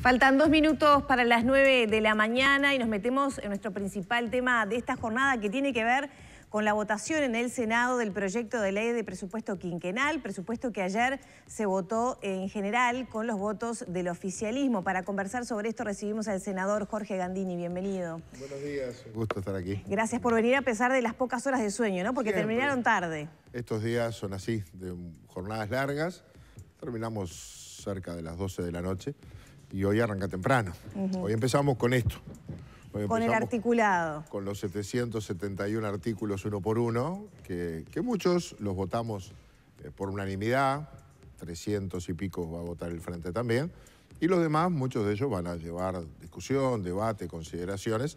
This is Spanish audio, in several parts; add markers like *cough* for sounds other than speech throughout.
Faltan dos minutos para las nueve de la mañana y nos metemos en nuestro principal tema de esta jornada que tiene que ver con la votación en el Senado del proyecto de ley de presupuesto quinquenal, presupuesto que ayer se votó en general con los votos del oficialismo. Para conversar sobre esto recibimos al senador Jorge Gandini, bienvenido. Buenos días, un gusto estar aquí. Gracias por venir a pesar de las pocas horas de sueño, ¿no? Porque terminaron tarde. Estos días son así, de jornadas largas. Terminamos cerca de las 12 de la noche y hoy arranca temprano. Hoy empezamos con esto. con el articulado. Con los 771 artículos uno por uno, que, que muchos los votamos eh, por unanimidad, 300 y pico va a votar el Frente también, y los demás, muchos de ellos van a llevar discusión, debate, consideraciones,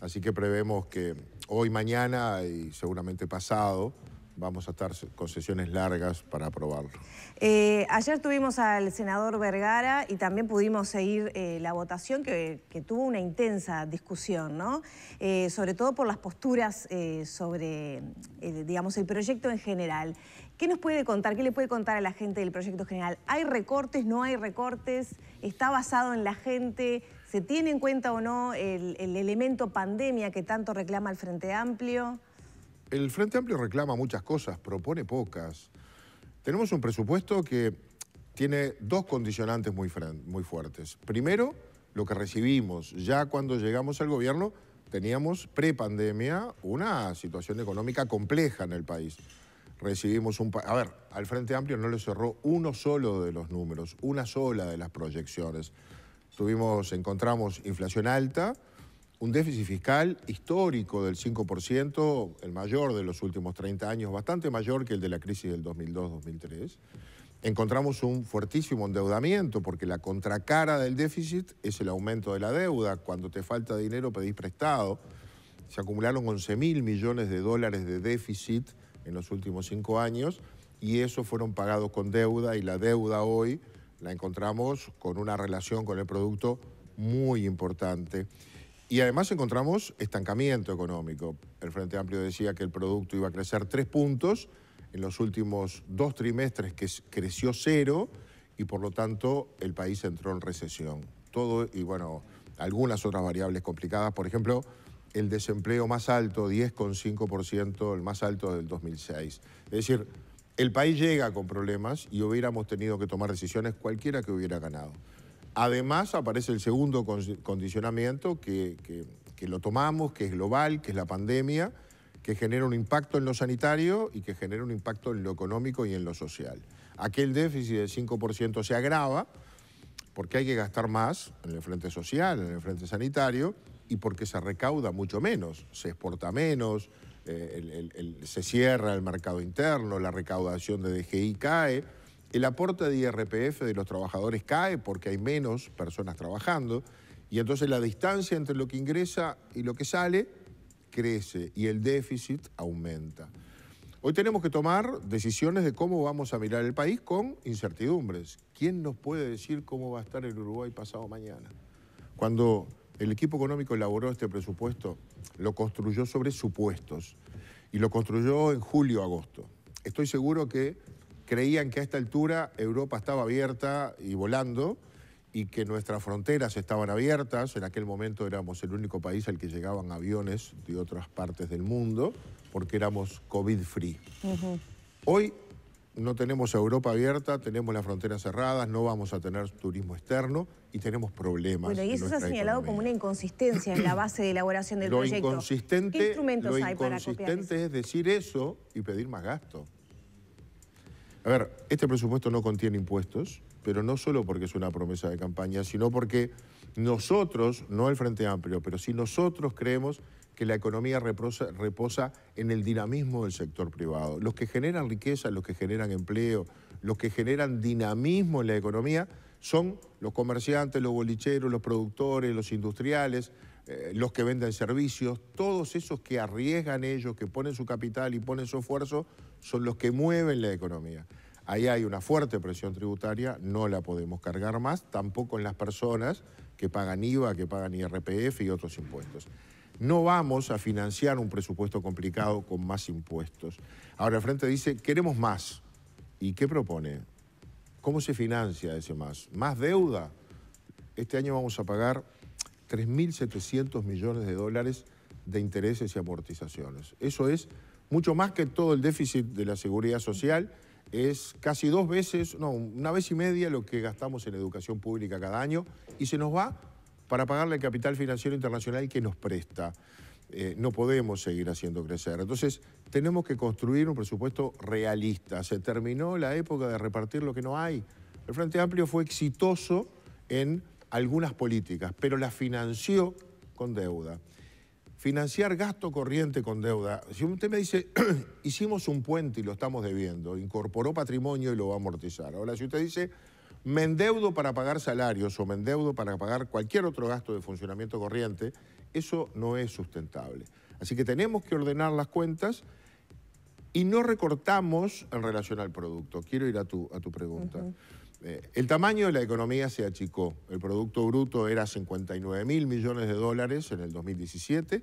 así que prevemos que hoy, mañana y seguramente pasado vamos a estar con sesiones largas para aprobarlo. Eh, ayer tuvimos al senador Vergara y también pudimos seguir eh, la votación que, tuvo una intensa discusión, ¿no? Eh, sobre todo por las posturas sobre, digamos, el proyecto en general. ¿Qué nos puede contar? ¿Qué le puede contar a la gente del proyecto general? ¿Hay recortes? ¿No hay recortes? ¿Está basado en la gente? ¿Se tiene en cuenta o no el elemento pandemia que tanto reclama el Frente Amplio? el Frente Amplio reclama muchas cosas, propone pocas. Tenemos un presupuesto que tiene dos condicionantes muy, muy fuertes. Primero, lo que recibimos. Ya cuando llegamos al gobierno teníamos prepandemia una situación económica compleja en el país. Recibimos un... A ver, al Frente Amplio no le cerró uno solo de los números, una sola de las proyecciones. Tuvimos, encontramos inflación alta, un déficit fiscal histórico del 5%, el mayor de los últimos 30 años, bastante mayor que el de la crisis del 2002-2003. Encontramos un fuertísimo endeudamiento porque la contracara del déficit es el aumento de la deuda. Cuando te falta dinero pedís prestado. Se acumularon 11 mil millones de dólares de déficit en los últimos cinco años y eso fueron pagados con deuda y la deuda hoy la encontramos con una relación con el producto muy importante. Y además encontramos estancamiento económico. El Frente Amplio decía que el producto iba a crecer tres puntos, en los últimos dos trimestres que creció cero y por lo tanto el país entró en recesión. Todo y bueno, algunas otras variables complicadas, por ejemplo, el desempleo más alto, 10,5%, el más alto del 2006. Es decir, el país llega con problemas y hubiéramos tenido que tomar decisiones cualquiera que hubiera ganado. Además aparece el segundo condicionamiento que, lo tomamos, que es global, que es la pandemia, que genera un impacto en lo sanitario y que genera un impacto en lo económico y en lo social. Aquel déficit del 5% se agrava porque hay que gastar más en el frente social, en el frente sanitario y porque se recauda mucho menos, se exporta menos, eh, se cierra el mercado interno, la recaudación de DGI cae. El aporte de IRPF de los trabajadores cae porque hay menos personas trabajando y entonces la distancia entre lo que ingresa y lo que sale crece y el déficit aumenta. Hoy tenemos que tomar decisiones de cómo vamos a mirar el país con incertidumbres. ¿Quién nos puede decir cómo va a estar el Uruguay pasado mañana? Cuando el equipo económico elaboró este presupuesto, lo construyó sobre supuestos y lo construyó en julio-agosto. Estoy seguro que creían que a esta altura Europa estaba abierta y volando y que nuestras fronteras estaban abiertas. En aquel momento éramos el único país al que llegaban aviones de otras partes del mundo porque éramos COVID-free. Hoy no tenemos Europa abierta, tenemos las fronteras cerradas, no vamos a tener turismo externo y tenemos problemas. Bueno, y eso se ha señalado como una inconsistencia en la base de elaboración del proyecto. ¿Qué instrumentos hay para es decir eso y pedir más gasto. A ver, este presupuesto no contiene impuestos, pero no solo porque es una promesa de campaña, sino porque nosotros, no el Frente Amplio, pero sí nosotros creemos que la economía reposa, reposa en el dinamismo del sector privado. Los que generan riqueza, los que generan empleo, los que generan dinamismo en la economía, son los comerciantes, los bolicheros, los productores, los industriales, eh, los que venden servicios, todos esos que arriesgan ellos, que ponen su capital y ponen su esfuerzo, son los que mueven la economía. Ahí hay una fuerte presión tributaria, no la podemos cargar más, tampoco en las personas que pagan IVA, que pagan IRPF y otros impuestos. No vamos a financiar un presupuesto complicado con más impuestos. Ahora el Frente dice, queremos más. ¿Y qué propone? ¿Cómo se financia ese más? ¿Más deuda? Este año vamos a pagar 3.700 millones de dólares de intereses y amortizaciones. Eso es mucho más que todo el déficit de la seguridad social. Es casi dos veces, no, una vez y media lo que gastamos en educación pública cada año y se nos va para pagarle el capital financiero internacional que nos presta. Eh, no podemos seguir haciendo crecer. Entonces, tenemos que construir un presupuesto realista. Se terminó la época de repartir lo que no hay. El Frente Amplio fue exitoso en algunas políticas, pero las financió con deuda. Financiar gasto corriente con deuda. Si usted me dice, *clears throat* hicimos un puente y lo estamos debiendo, incorporó patrimonio y lo va a amortizar. Ahora, si usted dice, me endeudo para pagar salarios o me endeudo para pagar cualquier otro gasto de funcionamiento corriente, eso no es sustentable. Así que tenemos que ordenar las cuentas y no recortamos en relación al producto. Quiero ir a tu, a tu pregunta. Eh, el tamaño de la economía se achicó. El Producto Bruto era 59 mil millones de dólares en el 2017,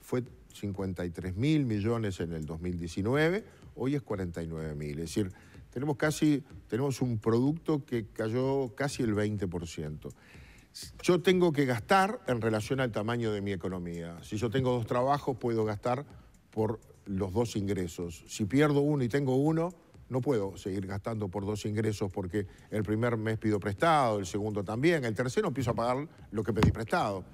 fue 53 mil millones en el 2019, hoy es 49 mil. Es decir, tenemos casi, tenemos un producto que cayó casi el 20% yo tengo que gastar en relación al tamaño de mi economía. Si yo tengo dos trabajos, puedo gastar por los dos ingresos. Si pierdo uno y tengo uno, no puedo seguir gastando por dos ingresos porque el primer mes pido prestado, el segundo también, el tercero empiezo a pagar lo que pedí prestado.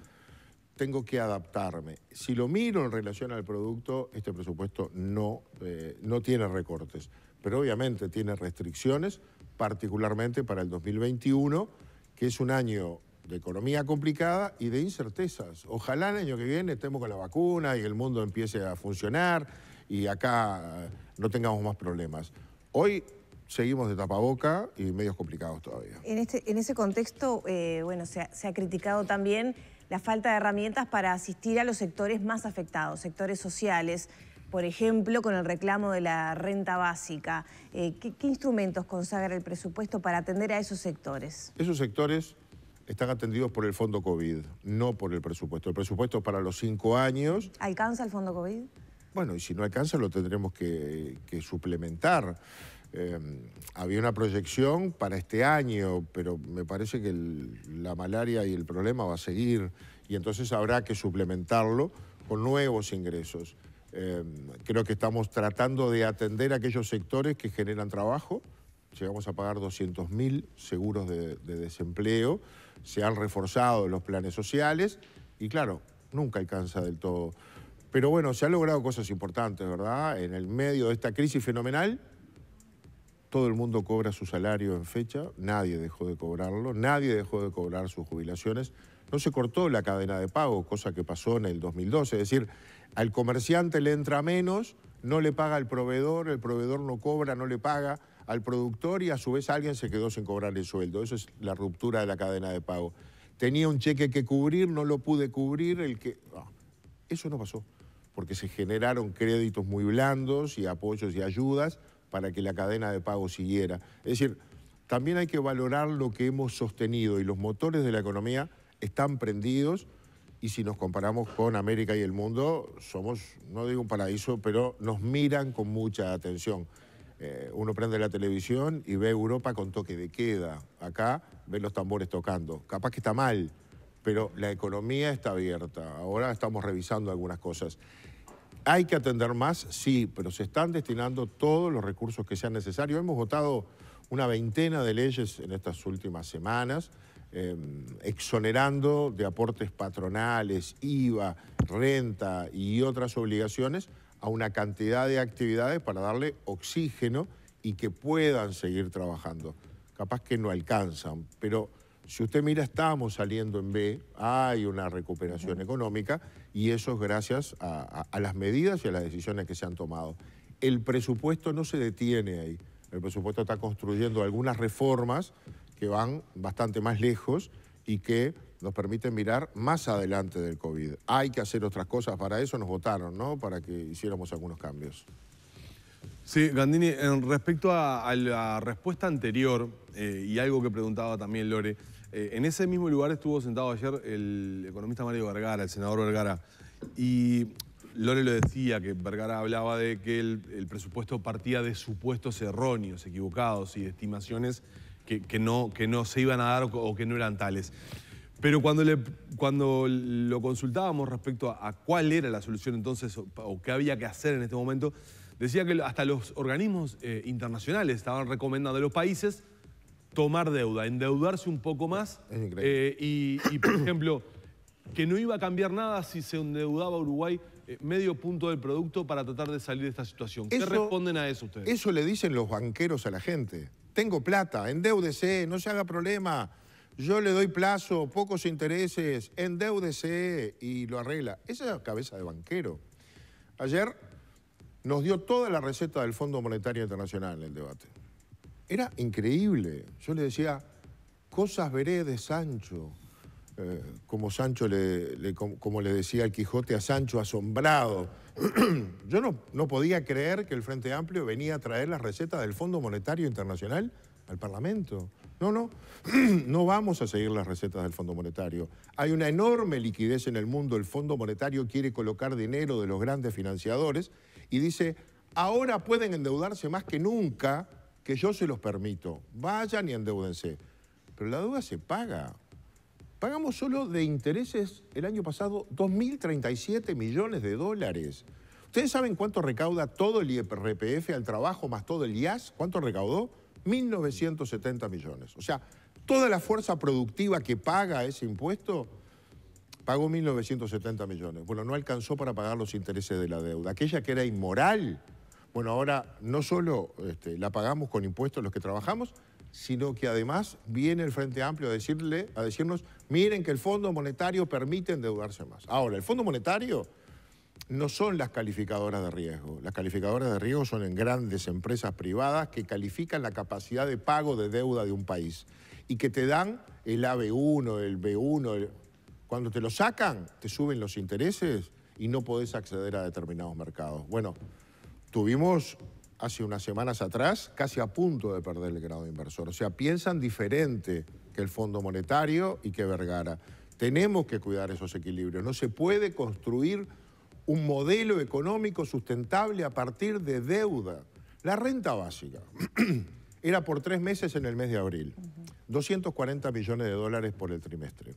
Tengo que adaptarme. Si lo miro en relación al producto, este presupuesto no, eh, no tiene recortes, pero obviamente tiene restricciones, particularmente para el 2021, que es un año de economía complicada y de incertezas. Ojalá el año que viene estemos con la vacuna y el mundo empiece a funcionar y acá eh, no tengamos más problemas. Hoy seguimos de tapaboca y medios complicados todavía. En, este, ese contexto, eh, bueno, se ha, criticado también la falta de herramientas para asistir a los sectores más afectados, sectores sociales, por ejemplo, con el reclamo de la renta básica. Eh, ¿qué, ¿qué, instrumentos consagra el presupuesto para atender a esos sectores? Esos sectores están atendidos por el fondo COVID, no por el presupuesto. El presupuesto para los cinco años. ¿Alcanza el fondo COVID? Bueno, y si no alcanza lo tendremos que, suplementar. Em, había una proyección para este año, pero me parece que la malaria y el problema va a seguir y entonces habrá que suplementarlo con nuevos ingresos. Em, creo que estamos tratando de atender aquellos sectores que generan trabajo. Llegamos a pagar 200.000 seguros de desempleo se han reforzado los planes sociales y claro, nunca alcanza del todo. Pero bueno, se han logrado cosas importantes, ¿verdad? En el medio de esta crisis fenomenal, todo el mundo cobra su salario en fecha, nadie dejó de cobrarlo, nadie dejó de cobrar sus jubilaciones, no se cortó la cadena de pago, cosa que pasó en el 2012, es decir, al comerciante le entra menos, no le paga al proveedor, el proveedor no cobra, no le paga, al productor y a su vez alguien se quedó sin cobrar el sueldo. Eso es la ruptura de la cadena de pago. Tenía un cheque que cubrir, no lo pude cubrir, el que... eso no pasó, porque se generaron créditos muy blandos y apoyos y ayudas para que la cadena de pago siguiera. Es decir, también hay que valorar lo que hemos sostenido y los motores de la economía están prendidos y si nos comparamos con América y el mundo, somos, no digo un paraíso, pero nos miran con mucha atención. Eh, uno prende la televisión y ve Europa con toque de queda. Acá ve los tambores tocando. Capaz que está mal, pero la economía está abierta. Ahora estamos revisando algunas cosas. ¿Hay que atender más? Sí, pero se están destinando todos los recursos que sean necesarios. Hemos votado una veintena de leyes en estas últimas semanas, em, exonerando de aportes patronales, IVA, renta y otras obligaciones a una cantidad de actividades para darle oxígeno y que puedan seguir trabajando. Capaz que no alcanzan, pero si usted mira, estamos saliendo en B, hay una recuperación económica y eso es gracias a, las medidas y a las decisiones que se han tomado. El presupuesto no se detiene ahí. El presupuesto está construyendo algunas reformas que van bastante más lejos y que nos permiten mirar más adelante del COVID. Hay que hacer otras cosas, para eso nos votaron, ¿no? Para que hiciéramos algunos cambios. Sí, Gandini, en respecto a, la respuesta anterior eh, y algo que preguntaba también Lore, eh, en ese mismo lugar estuvo sentado ayer el economista Mario Vergara, el senador Vergara, y Lore lo decía, que Vergara hablaba de que el, presupuesto partía de supuestos erróneos, equivocados y estimaciones que, no, que no se iban a dar o que no eran tales. Pero cuando, le, cuando lo consultábamos respecto a, cuál era la solución entonces o, qué había que hacer en este momento, decía que hasta los organismos eh, internacionales estaban recomendando a los países tomar deuda, endeudarse un poco más. Eh, y, y, por ejemplo, que no iba a cambiar nada si se endeudaba Uruguay eh, medio punto del producto para tratar de salir de esta situación. ¿Qué responden a eso ustedes? Eso le dicen los banqueros a la gente. Tengo plata, endeudese, no se haga problema yo le doy plazo, pocos intereses, endeudese y lo arregla. Esa es cabeza de banquero. Ayer nos dio toda la receta del Fondo Monetario Internacional en el debate. Era increíble. Yo le decía, cosas veré de Sancho. Eh, como Sancho le, decía el Quijote a Sancho asombrado. *clears throat* Yo no, podía creer que el Frente Amplio venía a traer la receta del Fondo Monetario Internacional al Parlamento. No, no, *clears throat* no vamos a seguir las recetas del Fondo Monetario. Hay una enorme liquidez en el mundo, el Fondo Monetario quiere colocar dinero de los grandes financiadores y dice, ahora pueden endeudarse más que nunca, que yo se los permito. Vayan y endeúdense. Pero la deuda se paga. Pagamos solo de intereses el año pasado 2.037 millones de dólares. ¿Ustedes saben cuánto recauda todo el IRPF al trabajo más todo el IAS? ¿Cuánto recaudó? 1.970 millones. O sea, toda la fuerza productiva que paga ese impuesto pagó 1.970 millones. Bueno, no alcanzó para pagar los intereses de la deuda. Aquella que era inmoral, bueno, ahora no solo este, la pagamos con impuestos los que trabajamos, sino que además viene el Frente Amplio a, decirle, a decirnos, miren que el Fondo Monetario permite endeudarse más. Ahora, el Fondo Monetario no son las calificadoras de riesgo. Las calificadoras de riesgo son en grandes empresas privadas que califican la capacidad de pago de deuda de un país y que te dan el AB1, el B1. Cuando te lo sacan, te suben los intereses y no podés acceder a determinados mercados. Bueno, tuvimos hace unas semanas atrás casi a punto de perder el grado de inversor. O sea, piensan diferente que el Fondo Monetario y que Vergara. Tenemos que cuidar esos equilibrios. No se puede construir un modelo económico sustentable a partir de deuda. La renta básica *clears throat* era por tres meses en el mes de abril, 240 millones de dólares por el trimestre.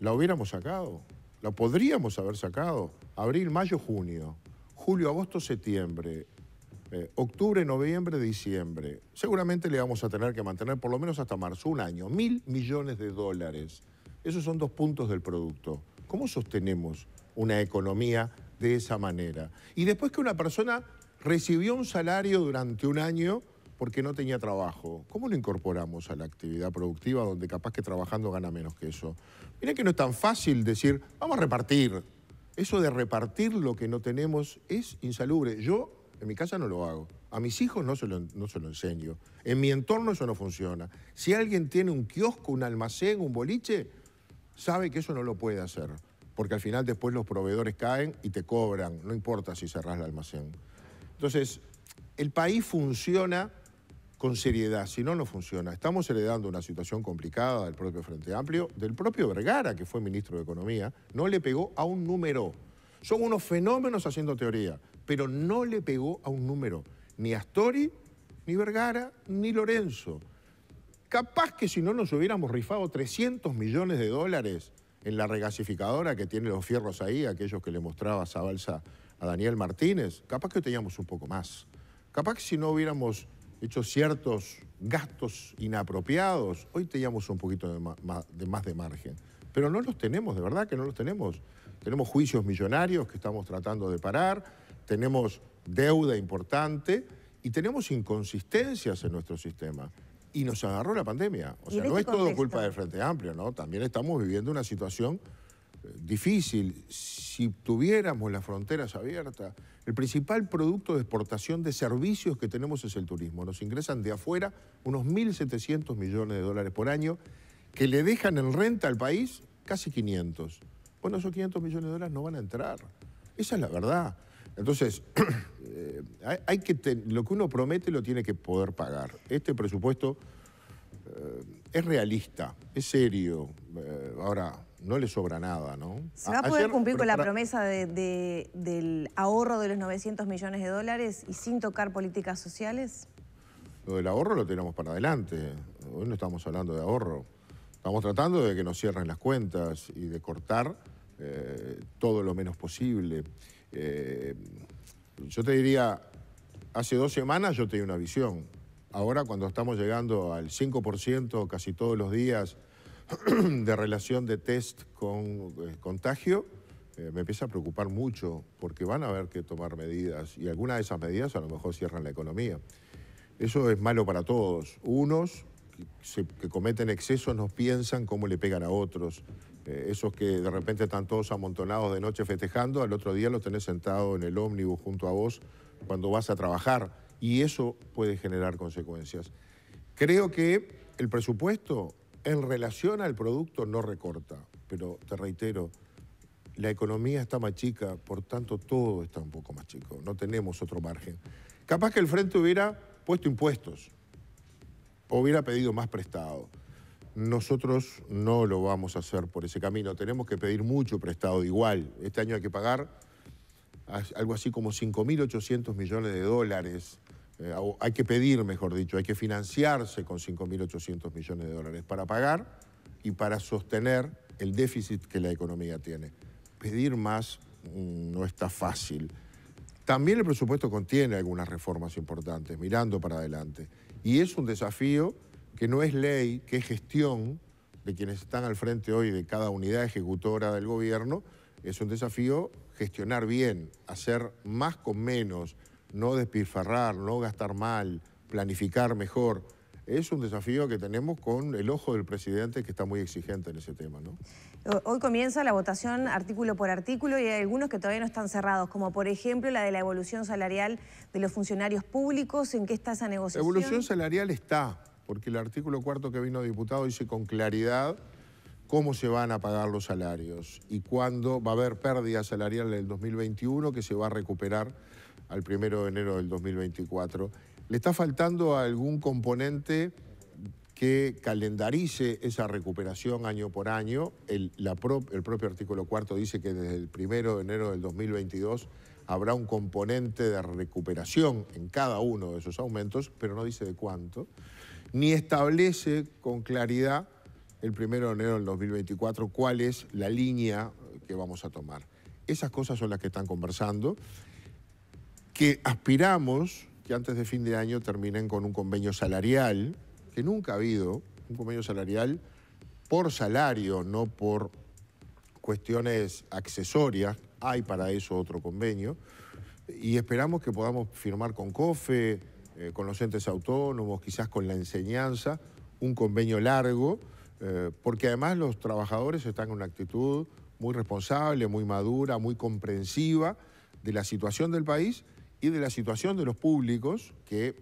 La hubiéramos sacado, la podríamos haber sacado, abril, mayo, junio, julio, agosto, septiembre, eh, octubre, noviembre, diciembre. Seguramente le vamos a tener que mantener por lo menos hasta marzo, un año, mil millones de dólares. Esos son dos puntos del producto. ¿Cómo sostenemos una economía de esa manera. Y después que una persona recibió un salario durante un año porque no tenía trabajo, ¿cómo lo incorporamos a la actividad productiva donde capaz que trabajando gana menos que eso? Mira que no es tan fácil decir, vamos a repartir. Eso de repartir lo que no tenemos es insalubre. Yo en mi casa no lo hago. A mis hijos no se, lo, no se lo enseño. En mi entorno eso no funciona. Si alguien tiene un kiosco, un almacén, un boliche, sabe que eso no lo puede hacer porque al final después los proveedores caen y te cobran, no importa si cerrás el almacén. Entonces, el país funciona con seriedad, si no, no funciona. Estamos heredando una situación complicada del propio Frente Amplio, del propio Vergara, que fue ministro de Economía, no le pegó a un número. Son unos fenómenos haciendo teoría, pero no le pegó a un número. Ni Astori, ni Vergara, ni Lorenzo. Capaz que si no nos hubiéramos rifado 300 millones de dólares en la regasificadora que tiene los fierros ahí, aquellos que le mostraba balsa a Daniel Martínez, capaz que teníamos un poco más. Capaz que si no hubiéramos hecho ciertos gastos inapropiados, hoy teníamos un poquito más, de más de margen. Pero no los tenemos, de verdad que no los tenemos. Tenemos juicios millonarios que estamos tratando de parar, tenemos deuda importante y tenemos inconsistencias en nuestro sistema y nos agarró la pandemia. O sea, no este es todo culpa del Frente Amplio, ¿no? También estamos viviendo una situación eh, difícil. Si tuviéramos las fronteras abiertas, el principal producto de exportación de servicios que tenemos es el turismo. Nos ingresan de afuera unos 1.700 millones de dólares por año que le dejan en renta al país casi 500. Bueno, esos 500 millones de dólares no van a entrar. Esa es la verdad. Entonces, *clears throat* eh, hay que lo que uno promete lo tiene que poder pagar. Este presupuesto eh, es realista, es serio. Eh, ahora, no le sobra nada, ¿no? ¿Se va a poder cumplir con la promesa del ahorro de los 900 millones de dólares y sin tocar políticas sociales? Lo del ahorro lo tenemos para adelante. Hoy no estamos hablando de ahorro. Estamos tratando de que nos cierren las cuentas y de cortar eh, todo lo menos posible. Eh, yo te diría, hace dos semanas yo tenía una visión. Ahora cuando estamos llegando al 5% casi todos los días *clears throat* de relación de test con eh, contagio, me empieza a preocupar mucho porque van a haber que tomar medidas y algunas de esas medidas a lo mejor cierran la economía. Eso es malo para todos. Unos que, que cometen excesos no piensan cómo le pegan a otros eh, esos que de repente están todos amontonados de noche festejando, al otro día los tenés sentado en el ómnibus junto a vos cuando vas a trabajar. Y eso puede generar consecuencias. Creo que el presupuesto en relación al producto no recorta, pero te reitero, la economía está más chica, por tanto todo está un poco más chico, no tenemos otro margen. Capaz que el frente hubiera puesto impuestos, o hubiera pedido más prestado. Nosotros no lo vamos a hacer por ese camino. Tenemos que pedir mucho prestado igual. Este año hay que pagar algo así como 5.800 millones de dólares. Eh, hay que pedir, mejor dicho, hay que financiarse con 5.800 millones de dólares para pagar y para sostener el déficit que la economía tiene. Pedir más mm, no está fácil. También el presupuesto contiene algunas reformas importantes, mirando para adelante. Y es un desafío que no es ley, que es gestión de quienes están al frente hoy de cada unidad ejecutora del gobierno, es un desafío gestionar bien, hacer más con menos, no despilfarrar, no gastar mal, planificar mejor. Es un desafío que tenemos con el ojo del presidente que está muy exigente en ese tema. Hoy comienza la votación artículo por artículo y hay algunos que todavía no están cerrados, como por ejemplo la de la evolución salarial de los funcionarios públicos. ¿En qué está esa negociación? La evolución salarial está porque el artículo cuarto que vino diputado dice con claridad cómo se van a pagar los salarios y cuándo va a haber pérdida salarial en el 2021 que se va a recuperar al primero de enero del 2024. ¿Le está faltando algún componente que calendarice esa recuperación año por año? El, el propio artículo cuarto dice que desde el primero de enero del 2022 habrá un componente de recuperación en cada uno de esos aumentos, pero no dice de cuánto ni establece con claridad el primero de enero del 2024 cuál es la línea que vamos a tomar. Esas cosas son las que están conversando, que aspiramos que antes de fin de año terminen con un convenio salarial, que nunca ha habido, un convenio salarial por salario, no por cuestiones accesorias, hay para eso otro convenio, y esperamos que podamos firmar con COFE, eh, con los entes autónomos, quizás con la enseñanza, un convenio largo, eh, porque además los trabajadores están en una actitud muy responsable, muy madura, muy comprensiva de la situación del país y de la situación de los públicos que eh,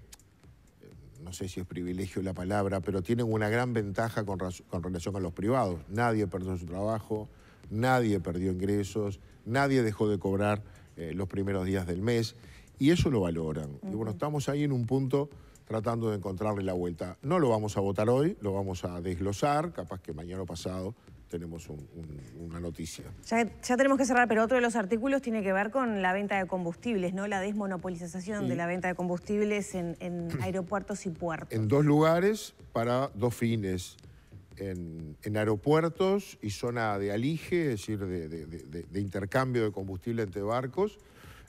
no sé si es privilegio la palabra, pero tienen una gran ventaja con, relación a los privados. Nadie perdió su trabajo, nadie perdió ingresos, nadie dejó de cobrar los primeros días del mes. Y eso lo valoran. Y bueno, estamos ahí en un punto tratando de encontrarle la vuelta. No lo vamos a votar hoy, lo vamos a desglosar, capaz que mañana o pasado tenemos una noticia. Ya, tenemos que cerrar, pero otro de los artículos tiene que ver con la venta de combustibles, ¿no? La desmonopolización de la venta de combustibles en, *clears throat* aeropuertos y puertos. En dos lugares para dos fines. En, aeropuertos y zona de alige, es decir, de, de intercambio de combustible entre barcos,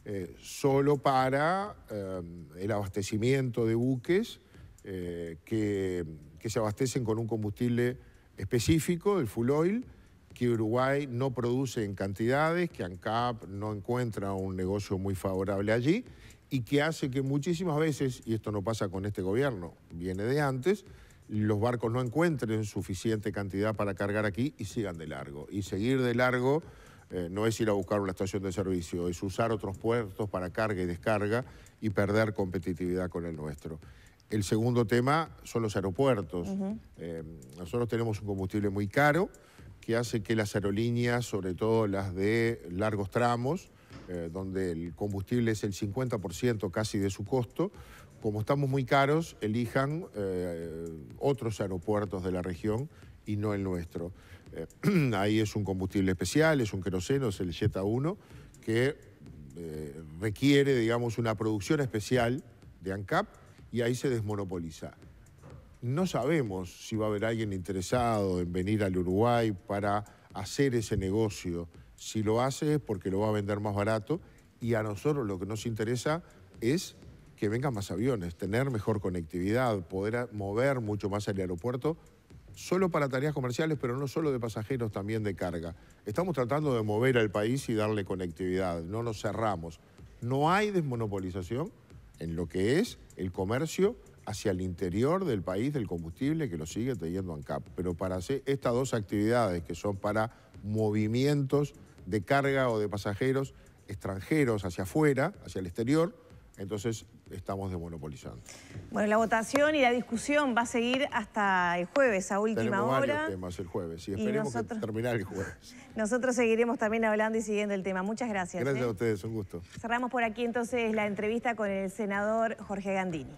eh, solo para eh, el abastecimiento de buques eh, que, que, se abastecen con un combustible específico, el full oil, que Uruguay no produce en cantidades, que ANCAP no encuentra un negocio muy favorable allí y que hace que muchísimas veces, y esto no pasa con este gobierno, viene de antes, los barcos no encuentren suficiente cantidad para cargar aquí y sigan de largo. Y seguir de largo eh, no es ir a buscar una estación de servicio, es usar otros puertos para carga y descarga y perder competitividad con el nuestro. El segundo tema son los aeropuertos. Eh, nosotros tenemos un combustible muy caro que hace que las aerolíneas, sobre todo las de largos tramos, eh, donde el combustible es el 50% casi de su costo, como estamos muy caros, elijan otros aeropuertos de la región y no el nuestro. Eh, *clears throat* ahí es un combustible especial, es un queroseno, es el z 1, que eh, requiere, digamos, una producción especial de ANCAP y ahí se desmonopoliza. No sabemos si va a haber alguien interesado en venir al Uruguay para hacer ese negocio. Si lo hace es porque lo va a vender más barato y a nosotros lo que nos interesa es que vengan más aviones, tener mejor conectividad, poder mover mucho más el aeropuerto solo para tareas comerciales, pero no solo de pasajeros, también de carga. Estamos tratando de mover al país y darle conectividad, no nos cerramos. No hay desmonopolización en lo que es el comercio hacia el interior del país del combustible que lo sigue teniendo ANCAP. Pero para hacer estas dos actividades que son para movimientos de carga o de pasajeros extranjeros hacia afuera, hacia el exterior, entonces estamos desmonopolizando. Bueno, la votación y la discusión va a seguir hasta el jueves, a última Tenemos hora. temas el jueves y esperemos nosotros, que terminar el jueves. *laughs* Nosotros seguiremos también hablando y siguiendo el tema. Muchas gracias. Gracias ¿eh? a ustedes, un gusto. Cerramos por aquí entonces la entrevista con el senador Jorge Gandini.